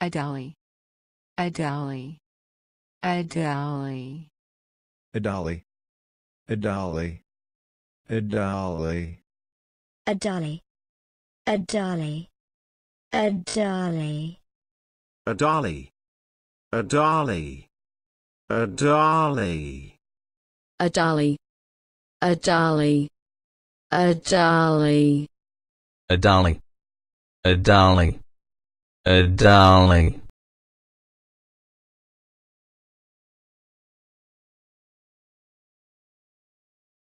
Adali. Adali. Adali. Adali. Adali. Adali. Adali. Adali. Adali. Adali. Adali. Adali. Adali. Adali. Adali. Adali. Adali. Uh, darling.